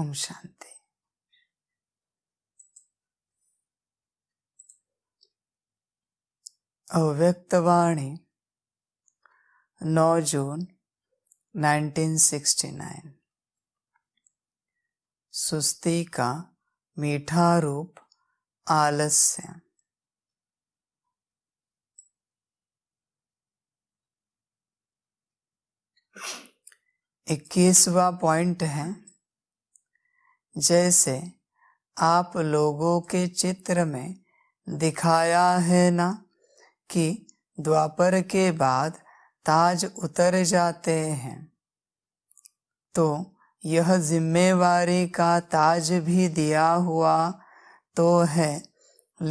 ओम शांति अव्यक्तवाणी 9 जून 1969 सुस्ती का मीठा रूप आलस्य इक्कीसवा पॉइंट है जैसे आप लोगों के चित्र में दिखाया है ना कि द्वापर के बाद ताज उतर जाते हैं तो यह जिम्मेवारी का ताज भी दिया हुआ तो है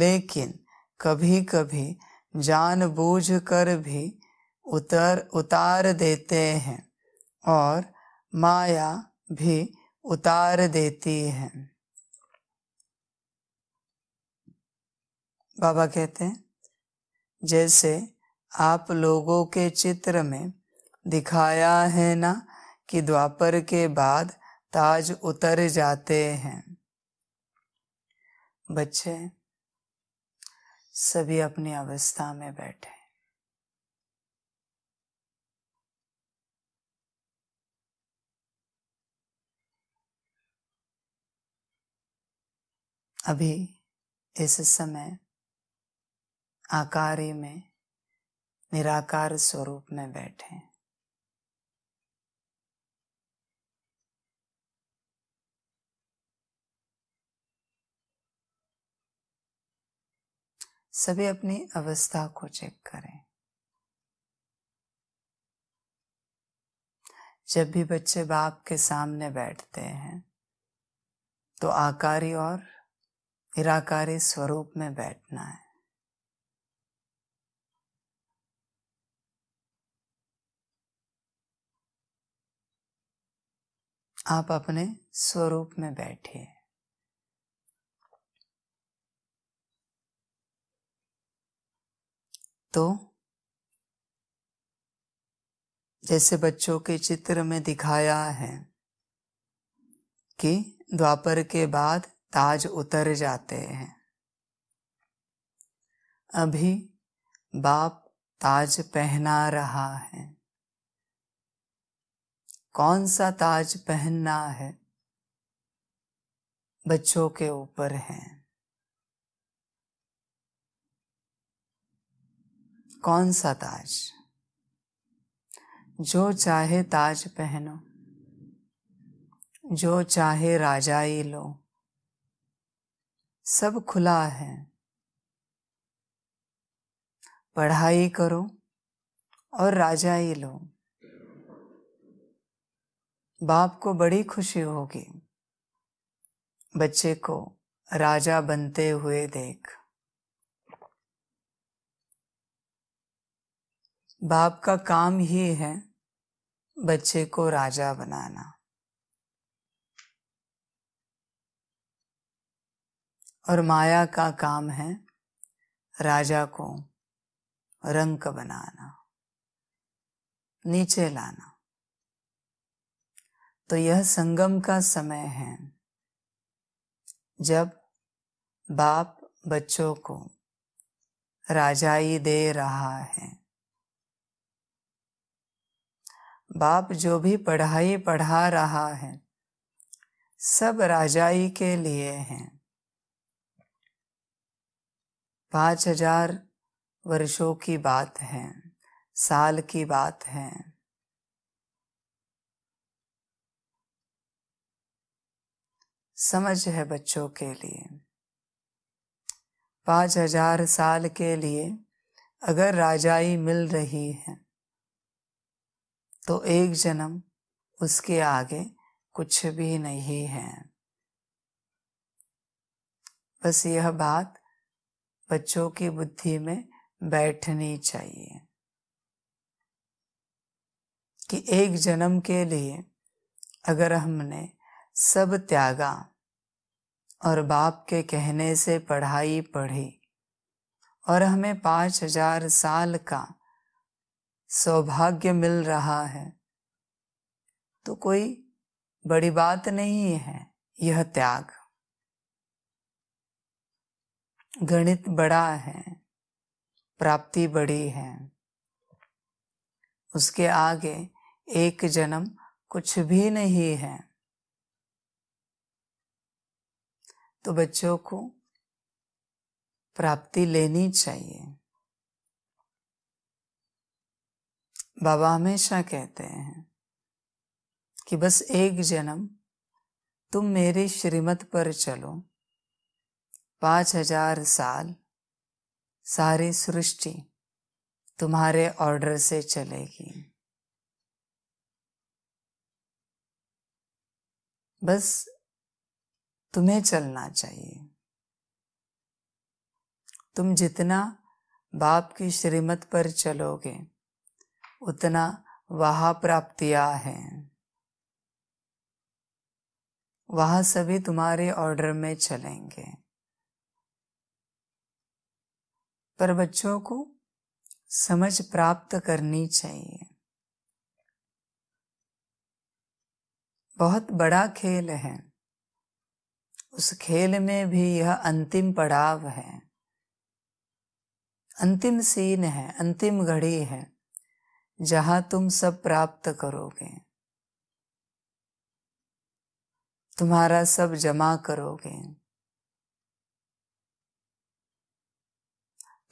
लेकिन कभी कभी जानबूझकर भी उतर उतार देते हैं और माया भी उतार देती है बाबा कहते हैं जैसे आप लोगों के चित्र में दिखाया है ना कि द्वापर के बाद ताज उतर जाते हैं बच्चे सभी अपनी अवस्था में बैठे अभी इस समय आकारी में निराकार स्वरूप में बैठे सभी अपनी अवस्था को चेक करें जब भी बच्चे बाप के सामने बैठते हैं तो आकारी और निराकारी स्वरूप में बैठना है आप अपने स्वरूप में बैठिए तो जैसे बच्चों के चित्र में दिखाया है कि द्वापर के बाद ताज उतर जाते हैं अभी बाप ताज पहना रहा है कौन सा ताज पहनना है बच्चों के ऊपर है कौन सा ताज जो चाहे ताज पहनो जो चाहे राजाई लो सब खुला है पढ़ाई करो और राजाई लो बाप को बड़ी खुशी होगी बच्चे को राजा बनते हुए देख बाप का काम ही है बच्चे को राजा बनाना और माया का काम है राजा को रंक बनाना नीचे लाना तो यह संगम का समय है जब बाप बच्चों को राजाई दे रहा है बाप जो भी पढ़ाई पढ़ा रहा है सब राजाई के लिए हैं पाँच हजार वर्षों की बात है साल की बात है समझ है बच्चों के लिए पाँच हजार साल के लिए अगर राजाई मिल रही है तो एक जन्म उसके आगे कुछ भी नहीं है बस यह बात बच्चों की बुद्धि में बैठनी चाहिए कि एक जन्म के लिए अगर हमने सब त्यागा और बाप के कहने से पढ़ाई पढ़ी और हमें पाँच हजार साल का सौभाग्य मिल रहा है तो कोई बड़ी बात नहीं है यह त्याग गणित बड़ा है प्राप्ति बड़ी है उसके आगे एक जन्म कुछ भी नहीं है तो बच्चों को प्राप्ति लेनी चाहिए बाबा हमेशा कहते हैं कि बस एक जन्म तुम मेरी श्रीमत पर चलो पाँच हजार साल सारी सृष्टि तुम्हारे ऑर्डर से चलेगी बस तुम्हें चलना चाहिए तुम जितना बाप की श्रीमत पर चलोगे उतना वहाँ प्राप्तियाँ हैं वहाँ सभी तुम्हारे ऑर्डर में चलेंगे पर बच्चों को समझ प्राप्त करनी चाहिए बहुत बड़ा खेल है उस खेल में भी यह अंतिम पड़ाव है अंतिम सीन है अंतिम घड़ी है जहां तुम सब प्राप्त करोगे तुम्हारा सब जमा करोगे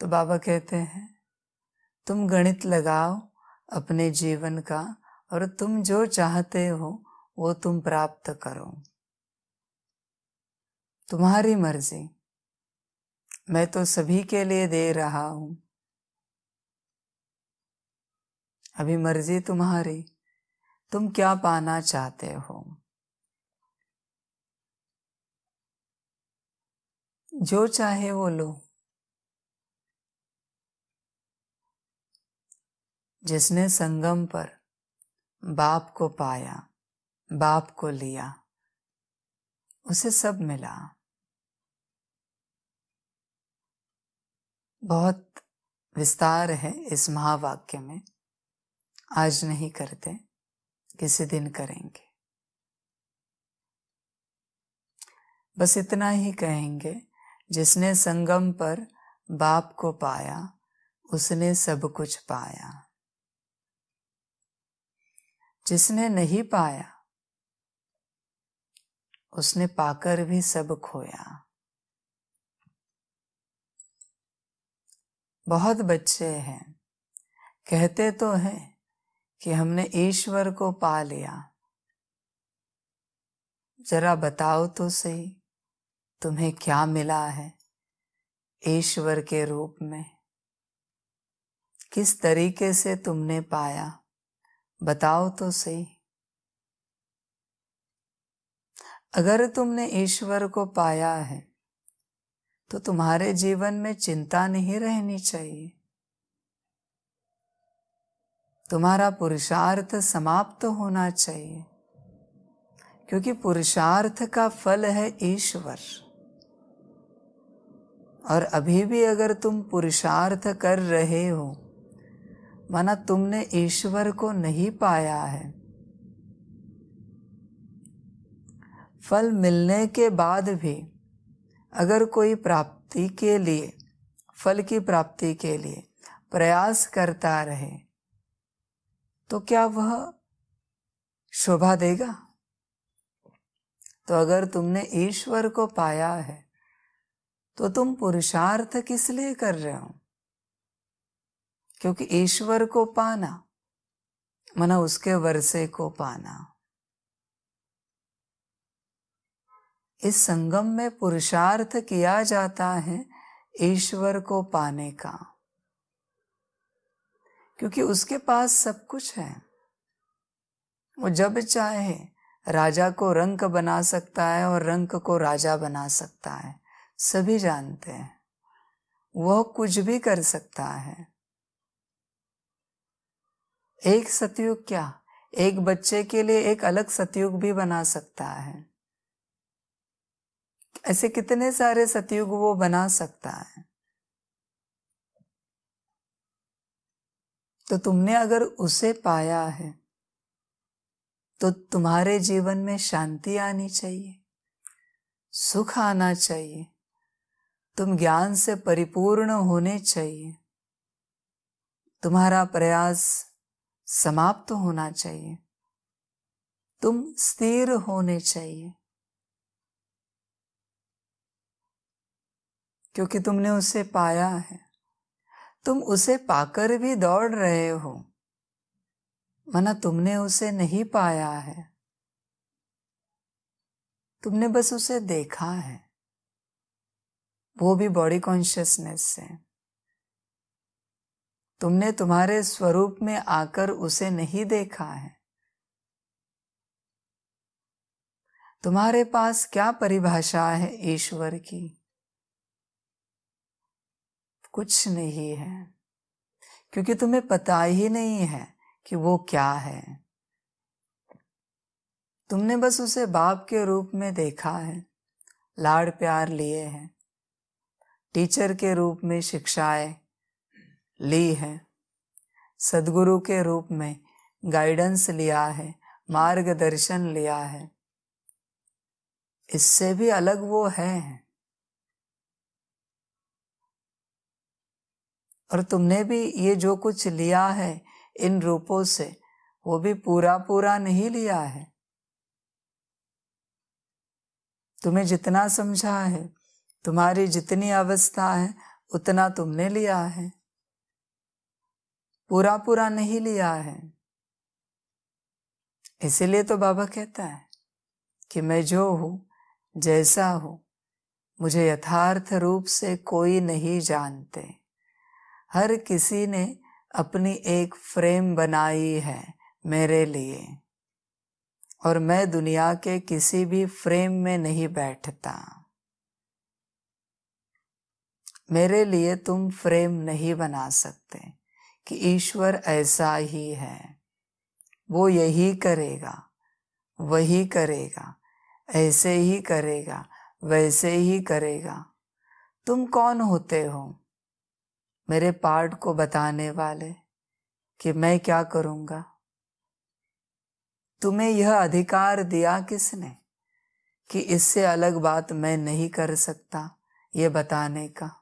तो बाबा कहते हैं तुम गणित लगाओ अपने जीवन का और तुम जो चाहते हो वो तुम प्राप्त करो तुम्हारी मर्जी मैं तो सभी के लिए दे रहा हूं अभी मर्जी तुम्हारी तुम क्या पाना चाहते हो जो चाहे वो लो जिसने संगम पर बाप को पाया बाप को लिया उसे सब मिला बहुत विस्तार है इस महावाक्य में आज नहीं करते किसी दिन करेंगे बस इतना ही कहेंगे जिसने संगम पर बाप को पाया उसने सब कुछ पाया जिसने नहीं पाया उसने पाकर भी सब खोया बहुत बच्चे हैं कहते तो हैं कि हमने ईश्वर को पा लिया जरा बताओ तो सही तुम्हें क्या मिला है ईश्वर के रूप में किस तरीके से तुमने पाया बताओ तो सही अगर तुमने ईश्वर को पाया है तो तुम्हारे जीवन में चिंता नहीं रहनी चाहिए तुम्हारा पुरुषार्थ समाप्त होना चाहिए क्योंकि पुरुषार्थ का फल है ईश्वर और अभी भी अगर तुम पुरुषार्थ कर रहे हो माना तुमने ईश्वर को नहीं पाया है फल मिलने के बाद भी अगर कोई प्राप्ति के लिए फल की प्राप्ति के लिए प्रयास करता रहे तो क्या वह शोभा देगा तो अगर तुमने ईश्वर को पाया है तो तुम पुरुषार्थ किस लिए कर रहे हो क्योंकि ईश्वर को पाना मना उसके वरसे को पाना इस संगम में पुरुषार्थ किया जाता है ईश्वर को पाने का क्योंकि उसके पास सब कुछ है वो जब चाहे राजा को रंक बना सकता है और रंक को राजा बना सकता है सभी जानते हैं वह कुछ भी कर सकता है एक सतयुग क्या एक बच्चे के लिए एक अलग सतयुग भी बना सकता है ऐसे कितने सारे सतयुग वो बना सकता है तो तुमने अगर उसे पाया है तो तुम्हारे जीवन में शांति आनी चाहिए सुख आना चाहिए तुम ज्ञान से परिपूर्ण होने चाहिए तुम्हारा प्रयास समाप्त तो होना चाहिए तुम स्थिर होने चाहिए क्योंकि तुमने उसे पाया है तुम उसे पाकर भी दौड़ रहे हो मना तुमने उसे नहीं पाया है तुमने बस उसे देखा है वो भी बॉडी कॉन्शियसनेस से तुमने तुम्हारे स्वरूप में आकर उसे नहीं देखा है तुम्हारे पास क्या परिभाषा है ईश्वर की कुछ नहीं है क्योंकि तुम्हें पता ही नहीं है कि वो क्या है तुमने बस उसे बाप के रूप में देखा है लाड़ प्यार लिए हैं टीचर के रूप में शिक्षाएं ली है सदगुरु के रूप में गाइडेंस लिया है मार्गदर्शन लिया है इससे भी अलग वो है और तुमने भी ये जो कुछ लिया है इन रूपों से वो भी पूरा पूरा नहीं लिया है तुम्हें जितना समझा है तुम्हारी जितनी अवस्था है उतना तुमने लिया है पूरा पूरा नहीं लिया है इसीलिए तो बाबा कहता है कि मैं जो हूं जैसा हूं मुझे यथार्थ रूप से कोई नहीं जानते हर किसी ने अपनी एक फ्रेम बनाई है मेरे लिए और मैं दुनिया के किसी भी फ्रेम में नहीं बैठता मेरे लिए तुम फ्रेम नहीं बना सकते कि ईश्वर ऐसा ही है वो यही करेगा वही करेगा ऐसे ही करेगा वैसे ही करेगा तुम कौन होते हो मेरे पार्ट को बताने वाले कि मैं क्या करूंगा तुम्हें यह अधिकार दिया किसने कि इससे अलग बात मैं नहीं कर सकता ये बताने का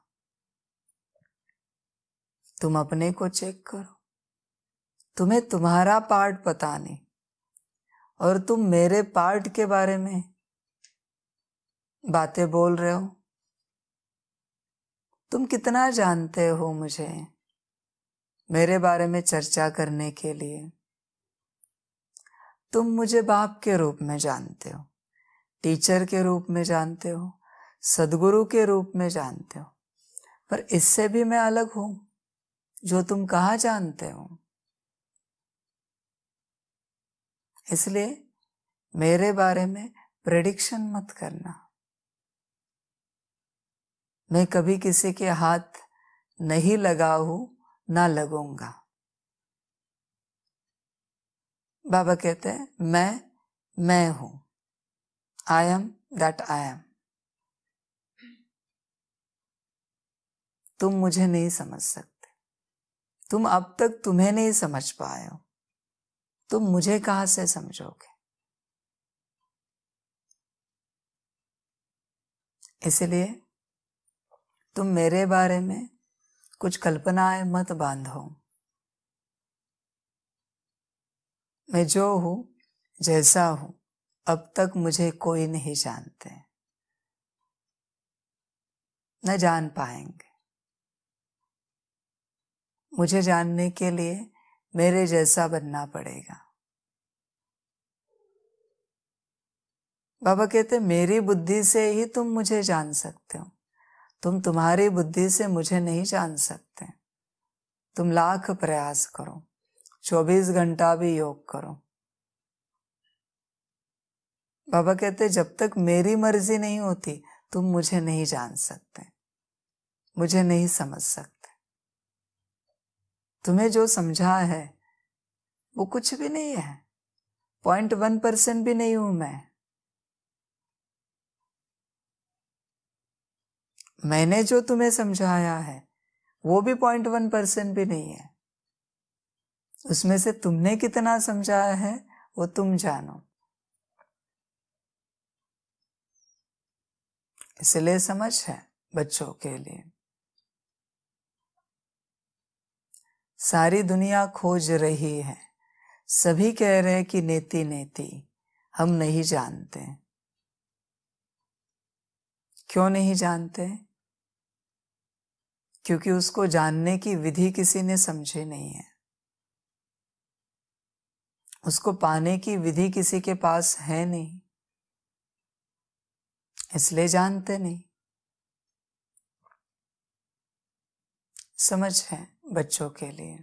तुम अपने को चेक करो तुम्हें तुम्हारा पार्ट पता नहीं और तुम मेरे पार्ट के बारे में बातें बोल रहे हो तुम कितना जानते हो मुझे मेरे बारे में चर्चा करने के लिए तुम मुझे बाप के रूप में जानते हो टीचर के रूप में जानते हो सदगुरु के रूप में जानते हो पर इससे भी मैं अलग हूं जो तुम कहा जानते हो इसलिए मेरे बारे में प्रेडिक्शन मत करना मैं कभी किसी के हाथ नहीं लगा हूं ना लगूंगा बाबा कहते हैं मैं मैं हूं I am that I am तुम मुझे नहीं समझ सकते तुम अब तक तुम्हें नहीं समझ पाए हो तुम मुझे कहां से समझोगे इसलिए तुम मेरे बारे में कुछ कल्पनाएं मत बांधो मैं जो हूं जैसा हूं अब तक मुझे कोई नहीं जानते न जान पाएंगे मुझे जानने के लिए मेरे जैसा बनना पड़ेगा बाबा कहते मेरी बुद्धि से ही तुम मुझे जान सकते हो तुम तुम्हारी बुद्धि से मुझे नहीं जान सकते तुम लाख प्रयास करो चौबीस घंटा भी योग करो बाबा कहते जब तक मेरी मर्जी नहीं होती तुम मुझे नहीं जान सकते मुझे नहीं समझ सकते तुम्हें जो समझा है वो कुछ भी नहीं है पॉइंट वन परसेंट भी नहीं हूं मैं मैंने जो तुम्हें समझाया है वो भी पॉइंट वन परसेंट भी नहीं है उसमें से तुमने कितना समझाया है वो तुम जानो इसलिए समझ है बच्चों के लिए सारी दुनिया खोज रही है सभी कह रहे हैं कि नेति नेति हम नहीं जानते क्यों नहीं जानते क्योंकि उसको जानने की विधि किसी ने समझी नहीं है उसको पाने की विधि किसी के पास है नहीं इसलिए जानते नहीं समझ है बच्चों के लिए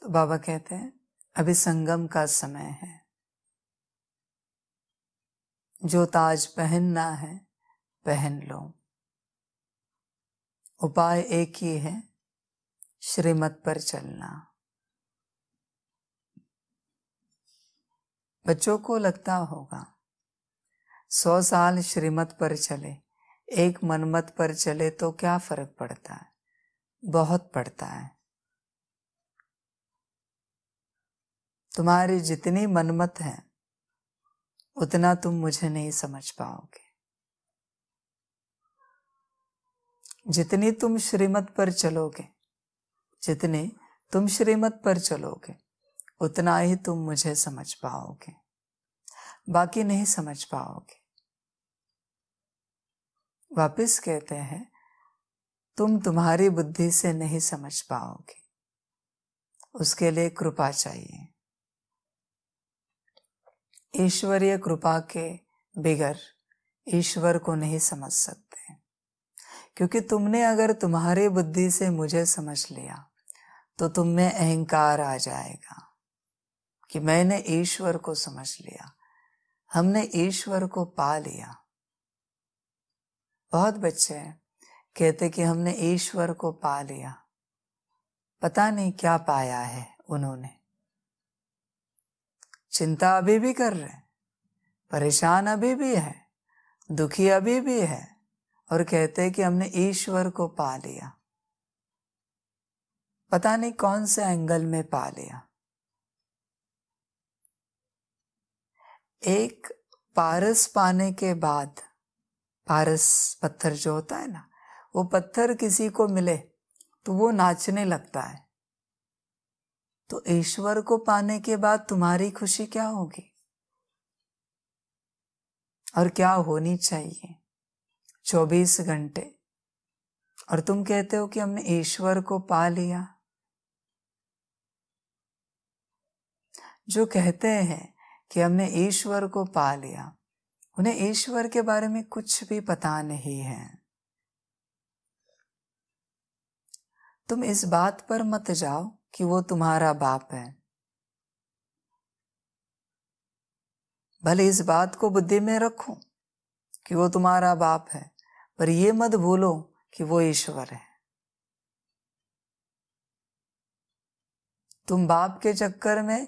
तो बाबा कहते हैं अभी संगम का समय है जो ताज पहनना है पहन लो उपाय एक ही है श्रीमत पर चलना बच्चों को लगता होगा सौ साल श्रीमत पर चले एक मनमत पर चले तो क्या फर्क पड़ता है बहुत पड़ता है तुम्हारी जितनी मनमत है उतना तुम मुझे नहीं समझ पाओगे जितनी तुम श्रीमत पर चलोगे जितने तुम श्रीमत पर चलोगे उतना ही तुम मुझे समझ पाओगे बाकी नहीं समझ पाओगे वापस कहते हैं तुम तुम्हारी बुद्धि से नहीं समझ पाओगे उसके लिए कृपा चाहिए ईश्वरीय कृपा के बिगर ईश्वर को नहीं समझ सकते क्योंकि तुमने अगर तुम्हारी बुद्धि से मुझे समझ लिया तो तुम में अहंकार आ जाएगा कि मैंने ईश्वर को समझ लिया हमने ईश्वर को पा लिया बहुत बच्चे हैं कहते कि हमने ईश्वर को पा लिया पता नहीं क्या पाया है उन्होंने चिंता अभी भी कर रहे परेशान अभी भी है दुखी अभी भी है और कहते कि हमने ईश्वर को पा लिया पता नहीं कौन से एंगल में पा लिया एक पारस पाने के बाद पारस पत्थर जो होता है ना वो पत्थर किसी को मिले तो वो नाचने लगता है तो ईश्वर को पाने के बाद तुम्हारी खुशी क्या होगी और क्या होनी चाहिए चौबीस घंटे और तुम कहते हो कि हमने ईश्वर को पा लिया जो कहते हैं कि हमने ईश्वर को पा लिया उन्हें ईश्वर के बारे में कुछ भी पता नहीं है तुम इस बात पर मत जाओ कि वो तुम्हारा बाप है भले इस बात को बुद्धि में रखो कि वो तुम्हारा बाप है पर ये मत भूलो कि वो ईश्वर है तुम बाप के चक्कर में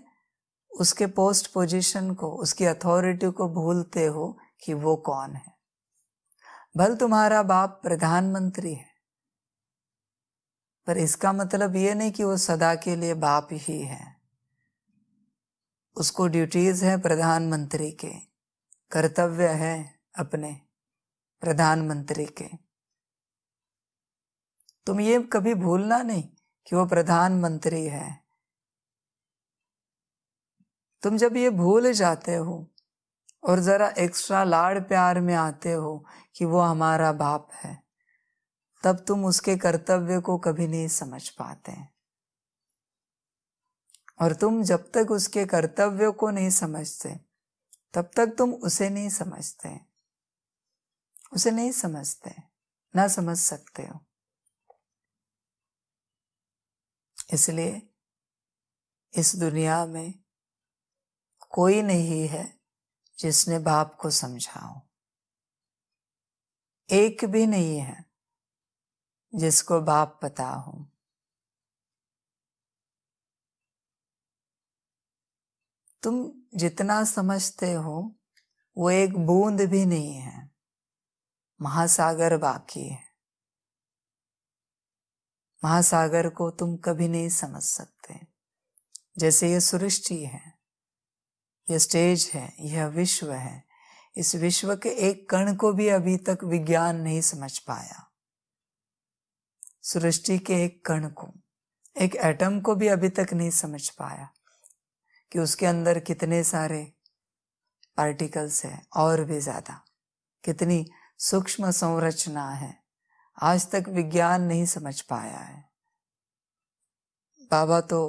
उसके पोस्ट पोजीशन को उसकी अथॉरिटी को भूलते हो कि वो कौन है भल तुम्हारा बाप प्रधानमंत्री है पर इसका मतलब ये नहीं कि वो सदा के लिए बाप ही है उसको ड्यूटीज है प्रधानमंत्री के कर्तव्य है अपने प्रधानमंत्री के तुम ये कभी भूलना नहीं कि वो प्रधानमंत्री है तुम जब ये भूल जाते हो और ज़रा एक्स्ट्रा लाड़ प्यार में आते हो कि वो हमारा बाप है तब तुम उसके कर्तव्य को कभी नहीं समझ पाते और तुम जब तक उसके कर्तव्य को नहीं समझते तब तक तुम उसे नहीं समझते उसे नहीं समझते ना समझ सकते हो इसलिए इस दुनिया में कोई नहीं है जिसने बाप को समझाओ एक भी नहीं है जिसको बाप पता हो तुम जितना समझते हो वो एक बूंद भी नहीं है महासागर बाकी है महासागर को तुम कभी नहीं समझ सकते जैसे ये सृष्टि है यह स्टेज है यह विश्व है इस विश्व के एक कण को भी अभी तक विज्ञान नहीं समझ पाया सृष्टि के एक कण को एक एटम को भी अभी तक नहीं समझ पाया कि उसके अंदर कितने सारे पार्टिकल्स हैं और भी ज़्यादा कितनी सूक्ष्म संरचना है आज तक विज्ञान नहीं समझ पाया है बाबा तो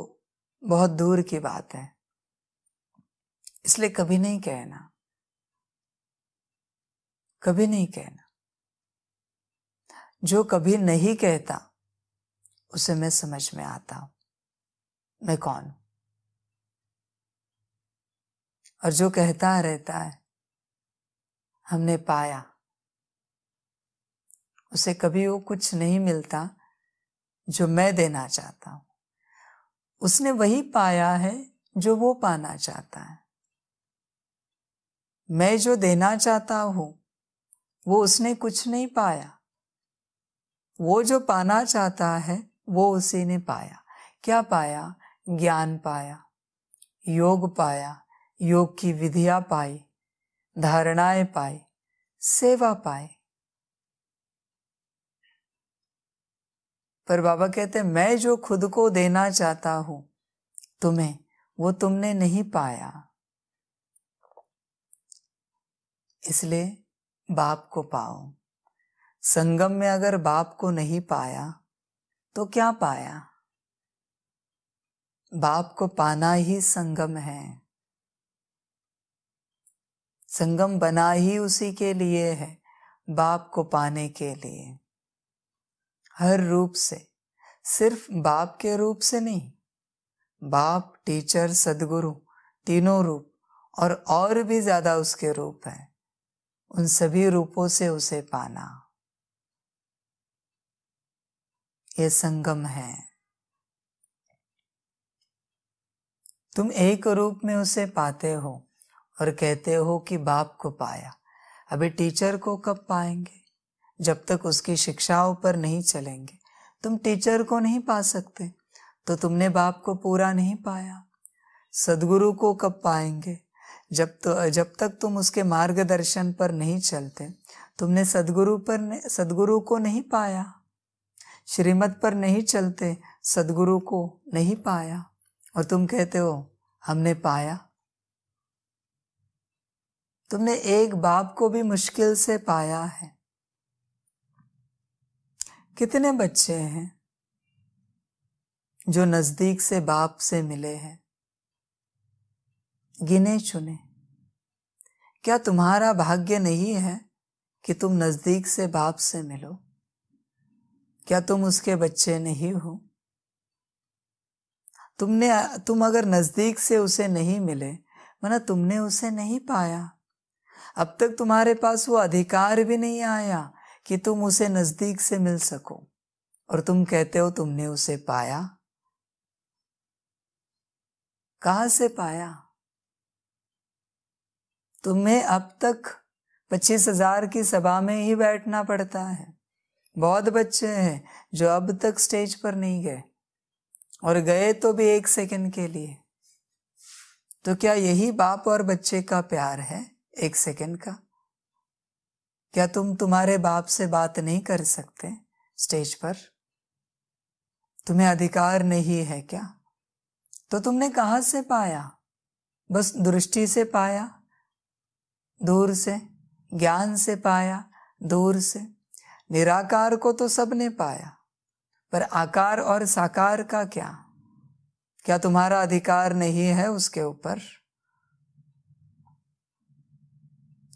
बहुत दूर की बात है इसलिए कभी नहीं कहना कभी नहीं कहना जो कभी नहीं कहता उसे मैं समझ में आता हूं मैं कौन हूं और जो कहता रहता है हमने पाया उसे कभी वो कुछ नहीं मिलता जो मैं देना चाहता हूं उसने वही पाया है जो वो पाना चाहता है मैं जो देना चाहता हूं वो उसने कुछ नहीं पाया वो जो पाना चाहता है वो उसी ने पाया क्या पाया ज्ञान पाया योग पाया योग की विधियां पाई धारणाएं पाई सेवा पाई पर बाबा कहते मैं जो खुद को देना चाहता हूं तुम्हें वो तुमने नहीं पाया इसलिए बाप को पाओ संगम में अगर बाप को नहीं पाया तो क्या पाया बाप को पाना ही संगम है संगम बना ही उसी के लिए है बाप को पाने के लिए हर रूप से सिर्फ बाप के रूप से नहीं बाप टीचर सदगुरु तीनों रूप और और भी ज्यादा उसके रूप हैं उन सभी रूपों से उसे पाना ये संगम है तुम एक रूप में उसे पाते हो और कहते हो कि बाप को पाया अभी टीचर को कब पाएंगे जब तक उसकी शिक्षाओं पर नहीं चलेंगे तुम टीचर को नहीं पा सकते तो तुमने बाप को पूरा नहीं पाया सदगुरु को कब पाएंगे जब तो जब तक तुम उसके मार्गदर्शन पर नहीं चलते तुमने सदगुरु पर सदगुरु को नहीं पाया श्रीमत पर नहीं चलते सदगुरु को नहीं पाया और तुम कहते हो हमने पाया तुमने एक बाप को भी मुश्किल से पाया है कितने बच्चे हैं जो नज़दीक से बाप से मिले हैं गिने चुने क्या तुम्हारा भाग्य नहीं है कि तुम नज़दीक से बाप से मिलो क्या तुम उसके बच्चे नहीं हो तुमने तुम अगर नज़दीक से उसे नहीं मिले मना तुमने उसे नहीं पाया अब तक तुम्हारे पास वो अधिकार भी नहीं आया कि तुम उसे नज़दीक से मिल सको और तुम कहते हो तुमने उसे पाया कहा से पाया तुम्हें अब तक पच्चीस हजार की सभा में ही बैठना पड़ता है बहुत बच्चे हैं जो अब तक स्टेज पर नहीं गए और गए तो भी एक सेकंड के लिए तो क्या यही बाप और बच्चे का प्यार है एक सेकंड का क्या तुम तुम्हारे बाप से बात नहीं कर सकते स्टेज पर तुम्हें अधिकार नहीं है क्या तो तुमने कहा से पाया बस दृष्टि से पाया दूर से ज्ञान से पाया दूर से निराकार को तो सबने पाया पर आकार और साकार का क्या क्या तुम्हारा अधिकार नहीं है उसके ऊपर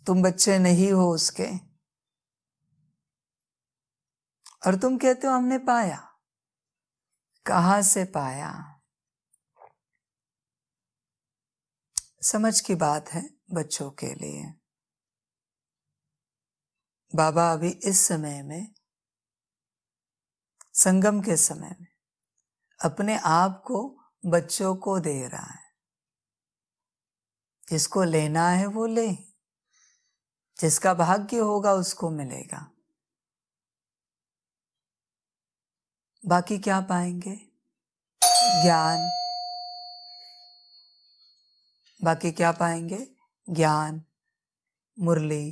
तुम बच्चे नहीं हो उसके और तुम कहते हो हमने पाया कहा से पाया समझ की बात है बच्चों के लिए बाबा अभी इस समय में संगम के समय में अपने आप को बच्चों को दे रहा है जिसको लेना है वो ले जिसका भाग्य होगा उसको मिलेगा बाकी क्या पाएंगे ज्ञान बाकी क्या पाएंगे ज्ञान मुरली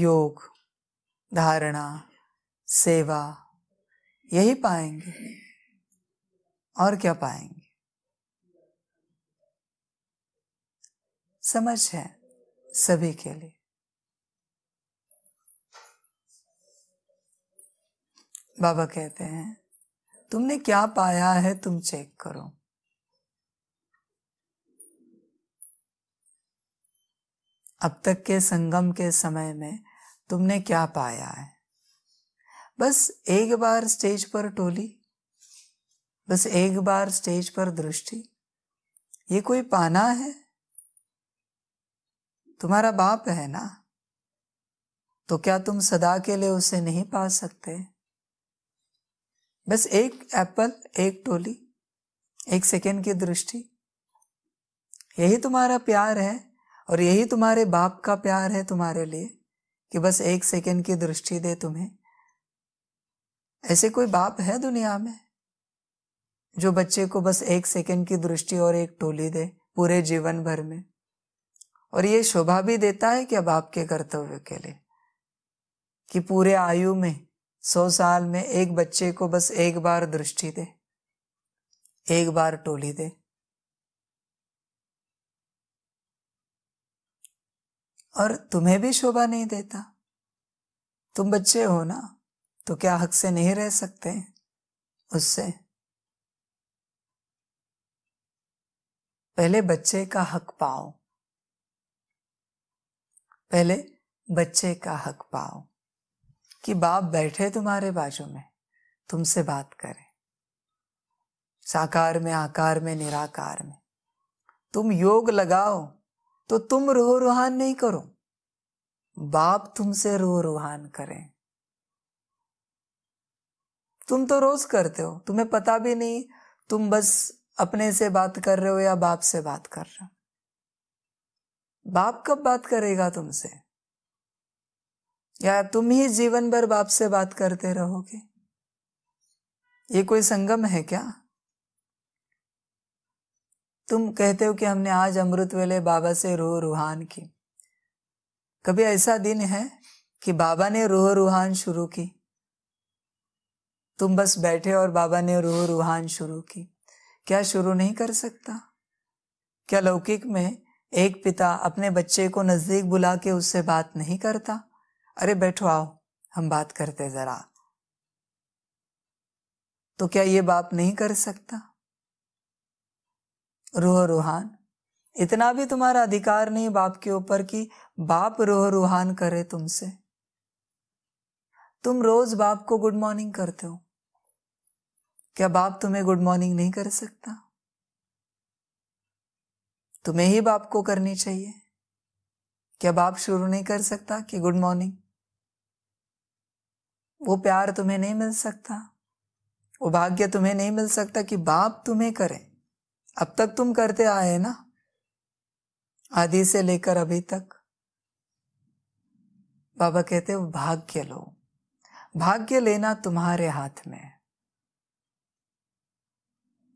योग धारणा सेवा यही पाएंगे और क्या पाएंगे समझ है सभी के लिए बाबा कहते हैं तुमने क्या पाया है तुम चेक करो अब तक के संगम के समय में तुमने क्या पाया है बस एक बार स्टेज पर टोली बस एक बार स्टेज पर दृष्टि ये कोई पाना है तुम्हारा बाप है ना तो क्या तुम सदा के लिए उसे नहीं पा सकते बस एक एप्पल एक टोली एक सेकेंड की दृष्टि यही तुम्हारा प्यार है और यही तुम्हारे बाप का प्यार है तुम्हारे लिए कि बस एक सेकेंड की दृष्टि दे तुम्हें ऐसे कोई बाप है दुनिया में जो बच्चे को बस एक सेकेंड की दृष्टि और एक टोली दे पूरे जीवन भर में और ये शोभा भी देता है कि अब आपके कर्तव्य के लिए कि पूरे आयु में सौ साल में एक बच्चे को बस एक बार दृष्टि दे एक बार टोली दे और तुम्हें भी शोभा नहीं देता तुम बच्चे हो ना तो क्या हक से नहीं रह सकते उससे पहले बच्चे का हक पाओ पहले बच्चे का हक पाओ कि बाप बैठे तुम्हारे बाजू में तुमसे बात करे साकार में आकार में निराकार में तुम योग लगाओ तो तुम रो रुहान नहीं करो बाप तुमसे रो रुहान करें तुम तो रोज करते हो तुम्हें पता भी नहीं तुम बस अपने से बात कर रहे हो या बाप से बात कर रहे हो बाप कब बात करेगा तुमसे या तुम ही जीवन भर बाप से बात करते रहोगे ये कोई संगम है क्या तुम कहते हो कि हमने आज अमृत वेले बाबा से रूह रूहान की कभी ऐसा दिन है कि बाबा ने रूह रूहान शुरू की तुम बस बैठे और बाबा ने रूह रूहान शुरू की क्या शुरू नहीं कर सकता क्या लौकिक में एक पिता अपने बच्चे को नज़दीक बुला के उससे बात नहीं करता अरे बैठो आओ हम बात करते ज़रा तो क्या ये बाप नहीं कर सकता रूह रूहान इतना भी तुम्हारा अधिकार नहीं बाप के ऊपर कि बाप रूह रूहान करे तुमसे तुम रोज बाप को गुड मॉर्निंग करते हो क्या बाप तुम्हें गुड मॉर्निंग नहीं कर सकता तुम्हें ही बाप को करनी चाहिए क्या बाप शुरू नहीं कर सकता कि गुड मॉर्निंग वो प्यार तुम्हें नहीं मिल सकता वो भाग्य तुम्हें नहीं मिल सकता कि बाप तुम्हें करें अब तक तुम करते आए ना आदि से लेकर अभी तक बाबा कहते हो भाग्य लो भाग्य लेना तुम्हारे हाथ में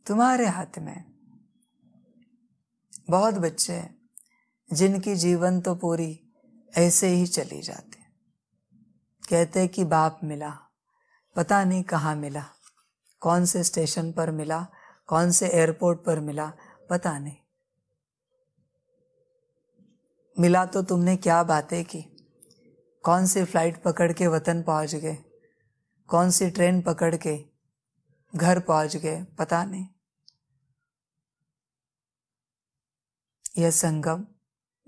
तुम्हारे हाथ में बहुत बच्चे जिनकी जीवन तो पूरी ऐसे ही चली जाती कहते कि बाप मिला पता नहीं कहाँ मिला कौन से स्टेशन पर मिला कौन से एयरपोर्ट पर मिला पता नहीं मिला तो तुमने क्या बातें की कौन सी फ्लाइट पकड़ के वतन पहुंच गए कौन सी ट्रेन पकड़ के घर पहुंच गए पता नहीं यह संगम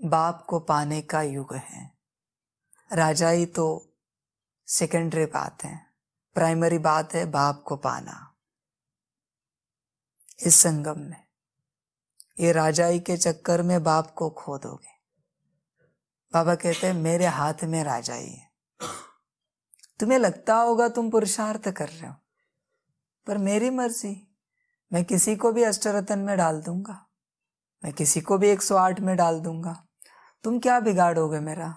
बाप को पाने का युग है राजाई तो सेकेंडरी बात है प्राइमरी बात है बाप को पाना इस संगम में ये राजाई के चक्कर में बाप को खो दोगे बाबा कहते हैं मेरे हाथ में राजाई है तुम्हें लगता होगा तुम पुरुषार्थ कर रहे हो पर मेरी मर्जी मैं किसी को भी अष्टरतन में डाल दूंगा मैं किसी को भी 108 में डाल दूंगा तुम क्या बिगाड़ोगे मेरा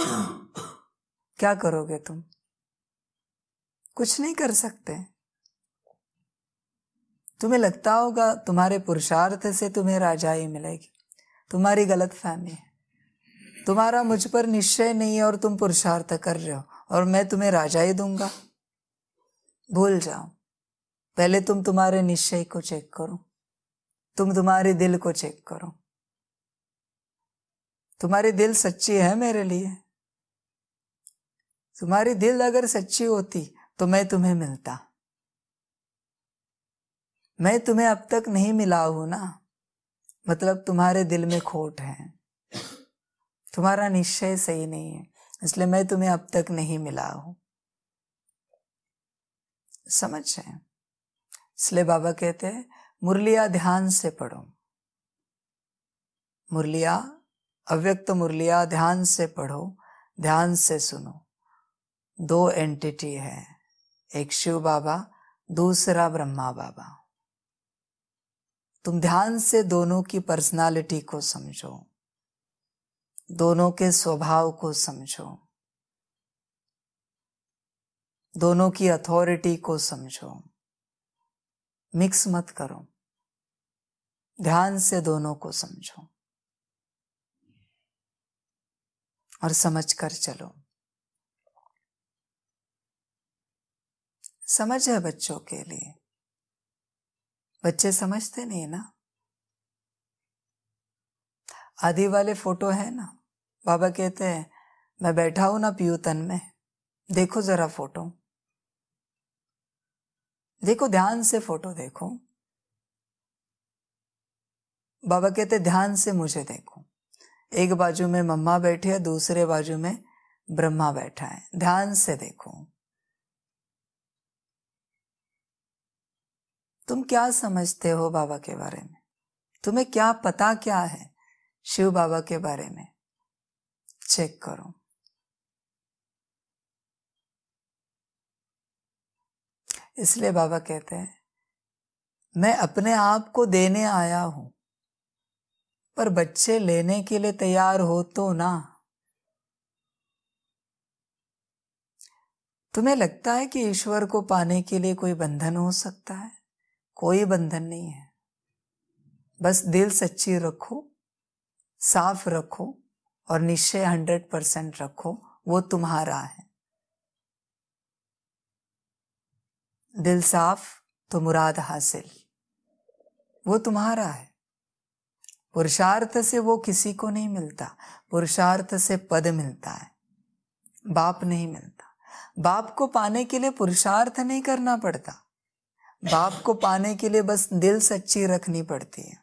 क्या करोगे तुम कुछ नहीं कर सकते तुम्हें लगता होगा तुम्हारे पुरुषार्थ से तुम्हें राजाई मिलेगी तुम्हारी गलत फहमी है तुम्हारा मुझ पर निश्चय नहीं है और तुम पुरुषार्थ कर रहे हो और मैं तुम्हें राजाई दूंगा भूल जाओ पहले तुम तुम्हारे निश्चय को चेक करो तुम तुम्हारे दिल को चेक करो तुम्हारी दिल सच्ची है मेरे लिए तुम्हारी दिल अगर सच्ची होती तो मैं तुम्हें मिलता मैं तुम्हें अब तक नहीं मिला हूं ना मतलब तुम्हारे दिल में खोट है तुम्हारा निश्चय सही नहीं है इसलिए मैं तुम्हें अब तक नहीं मिला हूं समझ है इसलिए बाबा कहते हैं मुरलिया ध्यान से पढ़ो मुरलिया अव्यक्त मुरलिया ध्यान से पढ़ो ध्यान से सुनो दो एंटिटी है एक शिव बाबा दूसरा ब्रह्मा बाबा तुम ध्यान से दोनों की पर्सनालिटी को समझो दोनों के स्वभाव को समझो दोनों की अथॉरिटी को समझो मिक्स मत करो ध्यान से दोनों को समझो और समझ कर चलो समझ है बच्चों के लिए बच्चे समझते नहीं ना आदि वाले फोटो है ना बाबा कहते हैं मैं बैठा हूं ना पीयूतन में देखो जरा फोटो देखो ध्यान से फोटो देखो बाबा कहते ध्यान से मुझे देखो एक बाजू में मम्मा बैठी है दूसरे बाजू में ब्रह्मा बैठा है ध्यान से देखो तुम क्या समझते हो बाबा के बारे में तुम्हें क्या पता क्या है शिव बाबा के बारे में चेक करो इसलिए बाबा कहते हैं मैं अपने आप को देने आया हूं पर बच्चे लेने के लिए तैयार हो तो ना तुम्हें लगता है कि ईश्वर को पाने के लिए कोई बंधन हो सकता है कोई बंधन नहीं है बस दिल सच्ची रखो साफ रखो और निश्चय हंड्रेड परसेंट रखो वो तुम्हारा है दिल साफ तो मुराद हासिल वो तुम्हारा है पुरुषार्थ से वो किसी को नहीं मिलता पुरुषार्थ से पद मिलता है बाप नहीं मिलता बाप को पाने के लिए पुरुषार्थ नहीं करना पड़ता बाप को पाने के लिए बस दिल सच्ची रखनी पड़ती है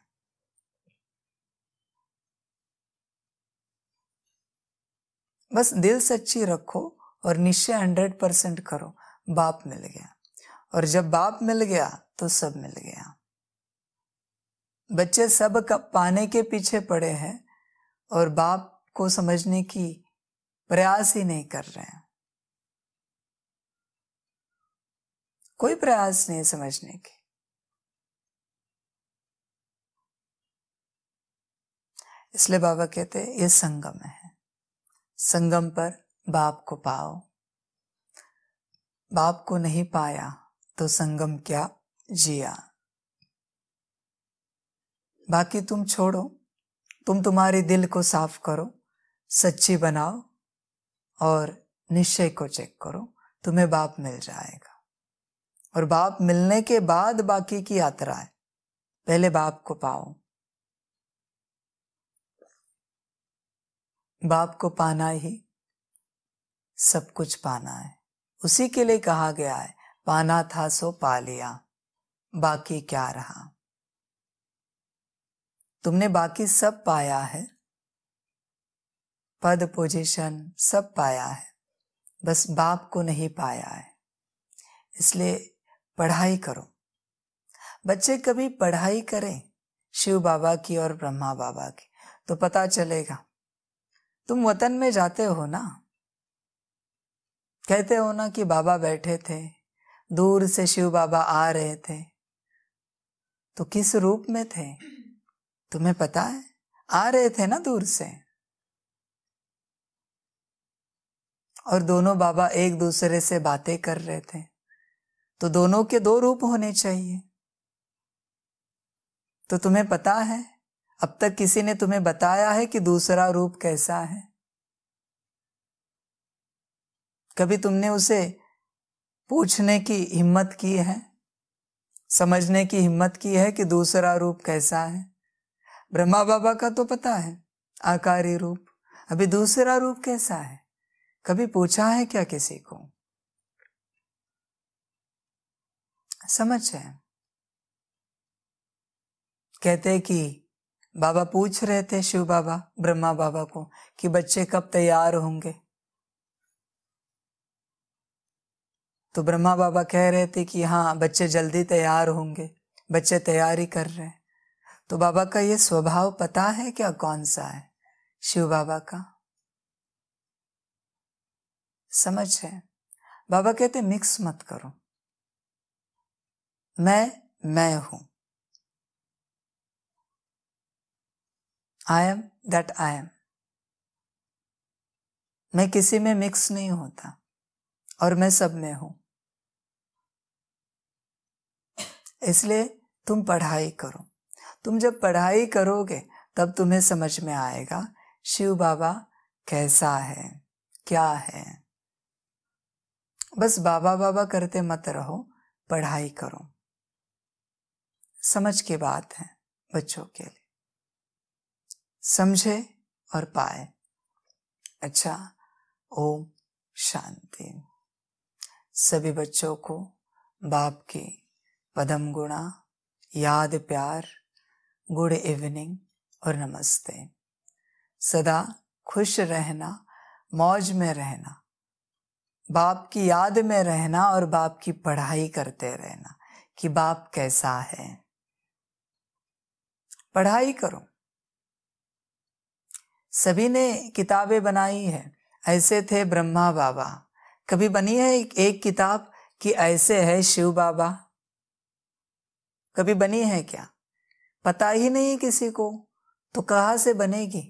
बस दिल सच्ची रखो और निश्चय हंड्रेड परसेंट करो बाप मिल गया और जब बाप मिल गया तो सब मिल गया बच्चे सब पाने के पीछे पड़े हैं और बाप को समझने की प्रयास ही नहीं कर रहे हैं कोई प्रयास नहीं समझने के इसलिए बाबा कहते ये संगम है संगम पर बाप को पाओ बाप को नहीं पाया तो संगम क्या जिया बाकी तुम छोड़ो तुम तुम्हारे दिल को साफ करो सच्ची बनाओ और निश्चय को चेक करो तुम्हें बाप मिल जाएगा और बाप मिलने के बाद बाकी की यात्रा है पहले बाप को पाओ बाप को पाना ही सब कुछ पाना है उसी के लिए कहा गया है पाना था सो पा लिया बाकी क्या रहा तुमने बाकी सब पाया है पद पोजीशन सब पाया है बस बाप को नहीं पाया है इसलिए पढ़ाई करो बच्चे कभी पढ़ाई करें शिव बाबा की और ब्रह्मा बाबा की तो पता चलेगा तुम वतन में जाते हो ना कहते हो ना कि बाबा बैठे थे दूर से शिव बाबा आ रहे थे तो किस रूप में थे तुम्हें पता है आ रहे थे ना दूर से और दोनों बाबा एक दूसरे से बातें कर रहे थे तो दोनों के दो रूप होने चाहिए तो तुम्हें पता है अब तक किसी ने तुम्हें बताया है कि दूसरा रूप कैसा है कभी तुमने उसे पूछने की हिम्मत की है समझने की हिम्मत की है कि दूसरा रूप कैसा है ब्रह्मा बाबा का तो पता है आकारी रूप अभी दूसरा रूप कैसा है कभी पूछा है क्या किसी को समझ है कहते हैं कि बाबा पूछ रहे थे शिव बाबा ब्रह्मा बाबा को कि बच्चे कब तैयार होंगे तो ब्रह्मा बाबा कह रहे थे कि हाँ बच्चे जल्दी तैयार होंगे बच्चे तैयारी कर रहे हैं तो बाबा का ये स्वभाव पता है क्या कौन सा है शिव बाबा का समझ है बाबा कहते मिक्स मत करो मैं मैं हूं I am that I am मैं किसी में मिक्स नहीं होता और मैं सब में हूं इसलिए तुम पढ़ाई करो तुम जब पढ़ाई करोगे तब तुम्हें समझ में आएगा शिव बाबा कैसा है क्या है बस बाबा बाबा करते मत रहो पढ़ाई करो समझ के बात है बच्चों के लिए समझे और पाए अच्छा ओम शांति सभी बच्चों को बाप की पदम गुणा याद प्यार गुड इवनिंग और नमस्ते सदा खुश रहना मौज में रहना बाप की याद में रहना और बाप की पढ़ाई करते रहना कि बाप कैसा है पढ़ाई करो सभी ने किताबें बनाई है ऐसे थे ब्रह्मा बाबा कभी बनी है एक किताब कि ऐसे है शिव बाबा कभी बनी है क्या पता ही नहीं किसी को तो कहां से बनेगी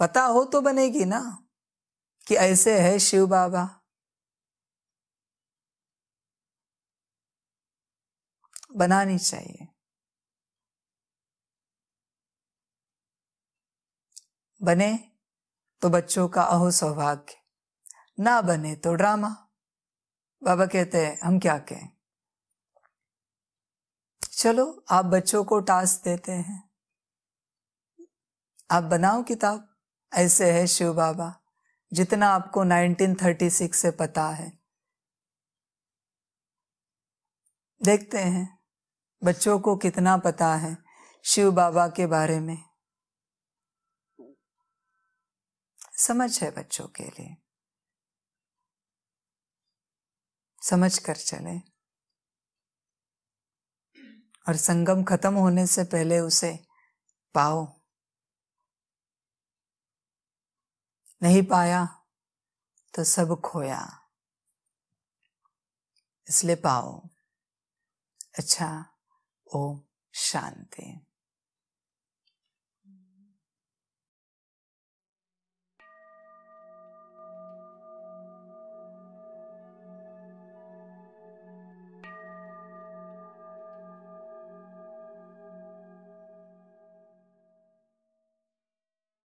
पता हो तो बनेगी ना कि ऐसे है शिव बाबा बनानी चाहिए बने तो बच्चों का अहो सौभाग्य ना बने तो ड्रामा बाबा कहते हैं हम क्या कहें चलो आप बच्चों को टास्क देते हैं आप बनाओ किताब ऐसे है शिव बाबा जितना आपको 1936 से पता है देखते हैं बच्चों को कितना पता है शिव बाबा के बारे में समझ है बच्चों के लिए समझ कर चले और संगम खत्म होने से पहले उसे पाओ नहीं पाया तो सब खोया इसलिए पाओ अच्छा ओम शांति